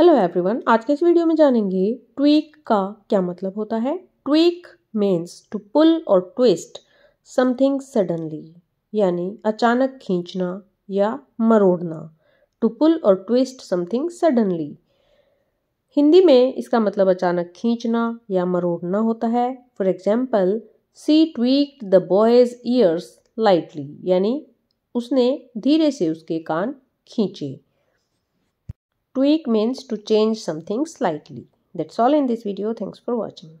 hello everyone आज के इस वीडियो में जानेंगे ट्वीक का क्या मतलब होता है ट्वीक मीन्स टू पुल और ट्विस्ट समथिंग सडनली यानी अचानक खींचना या मरोड़ना टू पुल और ट्विस्ट समथिंग सडनली हिंदी में इसका मतलब अचानक खींचना या मरोड़ना होता है for example see tweak the boy's ears lightly यानी उसने धीरे से उसके कान खींचे tweak means to change something slightly that's all in this video thanks for watching